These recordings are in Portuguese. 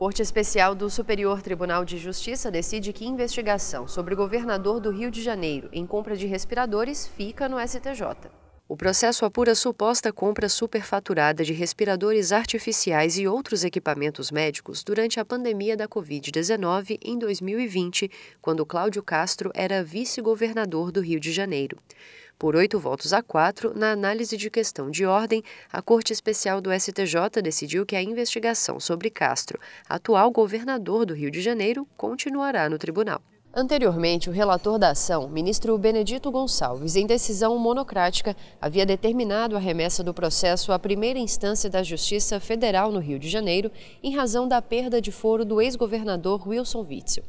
Corte Especial do Superior Tribunal de Justiça decide que investigação sobre o governador do Rio de Janeiro em compra de respiradores fica no STJ. O processo apura suposta compra superfaturada de respiradores artificiais e outros equipamentos médicos durante a pandemia da Covid-19 em 2020, quando Cláudio Castro era vice-governador do Rio de Janeiro. Por oito votos a quatro, na análise de questão de ordem, a Corte Especial do STJ decidiu que a investigação sobre Castro, atual governador do Rio de Janeiro, continuará no tribunal. Anteriormente, o relator da ação, ministro Benedito Gonçalves, em decisão monocrática, havia determinado a remessa do processo à primeira instância da Justiça Federal no Rio de Janeiro, em razão da perda de foro do ex-governador Wilson Witzel.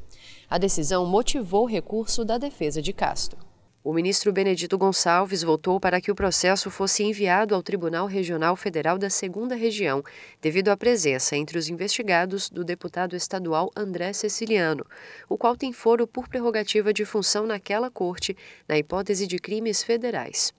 A decisão motivou o recurso da defesa de Castro. O ministro Benedito Gonçalves votou para que o processo fosse enviado ao Tribunal Regional Federal da Segunda Região, devido à presença entre os investigados do deputado estadual André Ceciliano, o qual tem foro por prerrogativa de função naquela corte, na hipótese de crimes federais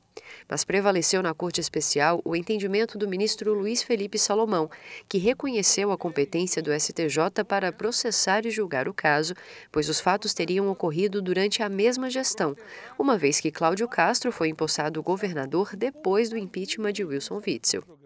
mas prevaleceu na Corte Especial o entendimento do ministro Luiz Felipe Salomão, que reconheceu a competência do STJ para processar e julgar o caso, pois os fatos teriam ocorrido durante a mesma gestão, uma vez que Cláudio Castro foi empossado governador depois do impeachment de Wilson Witzel.